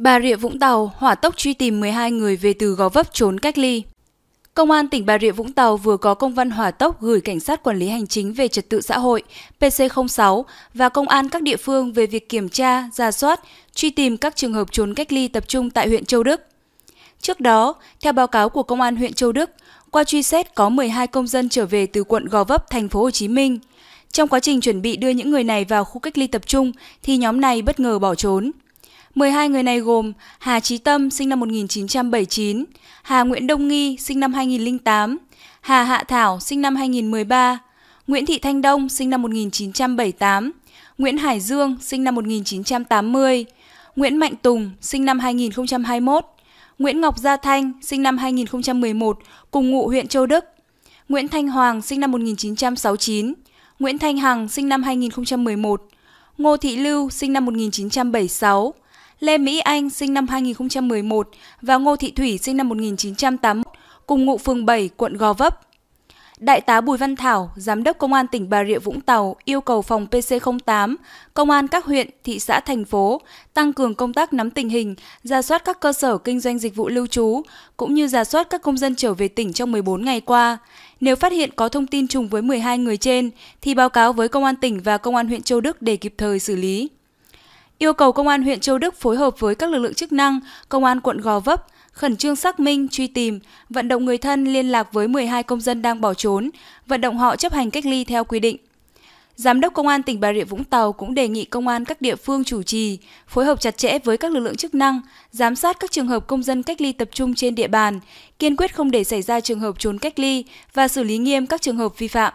Bà Rịa Vũng Tàu hỏa tốc truy tìm 12 người về từ Gò Vấp trốn cách ly. Công an tỉnh Bà Rịa Vũng Tàu vừa có công văn hỏa tốc gửi Cảnh sát Quản lý Hành chính về Trật tự xã hội PC06 và Công an các địa phương về việc kiểm tra, ra soát, truy tìm các trường hợp trốn cách ly tập trung tại huyện Châu Đức. Trước đó, theo báo cáo của Công an huyện Châu Đức, qua truy xét có 12 công dân trở về từ quận Gò Vấp, thành phố Hồ Chí Minh. Trong quá trình chuẩn bị đưa những người này vào khu cách ly tập trung thì nhóm này bất ngờ bỏ trốn. 12 người này gồm Hà Trí Tâm sinh năm 1979, Hà Nguyễn Đông Nghi sinh năm 2008, Hà Hạ Thảo sinh năm 2013, Nguyễn Thị Thanh Đông sinh năm 1978, Nguyễn Hải Dương sinh năm 1980, Nguyễn Mạnh Tùng sinh năm 2021, Nguyễn Ngọc Gia Thanh sinh năm 2011 cùng ngụ huyện Châu Đức, Nguyễn Thanh Hoàng sinh năm 1969, Nguyễn Thanh Hằng sinh năm 2011, Ngô Thị Lưu sinh năm 1976, Lê Mỹ Anh sinh năm 2011 và Ngô Thị Thủy sinh năm 1981 cùng ngụ phường 7, quận Gò Vấp. Đại tá Bùi Văn Thảo, Giám đốc Công an tỉnh Bà Rịa Vũng Tàu yêu cầu phòng PC08, Công an các huyện, thị xã, thành phố tăng cường công tác nắm tình hình, ra soát các cơ sở kinh doanh dịch vụ lưu trú, cũng như ra soát các công dân trở về tỉnh trong 14 ngày qua. Nếu phát hiện có thông tin trùng với 12 người trên, thì báo cáo với Công an tỉnh và Công an huyện Châu Đức để kịp thời xử lý yêu cầu công an huyện Châu Đức phối hợp với các lực lượng chức năng, công an quận Gò Vấp khẩn trương xác minh, truy tìm, vận động người thân liên lạc với 12 công dân đang bỏ trốn, vận động họ chấp hành cách ly theo quy định. Giám đốc Công an tỉnh Bà Rịa Vũng Tàu cũng đề nghị công an các địa phương chủ trì, phối hợp chặt chẽ với các lực lượng chức năng, giám sát các trường hợp công dân cách ly tập trung trên địa bàn, kiên quyết không để xảy ra trường hợp trốn cách ly và xử lý nghiêm các trường hợp vi phạm.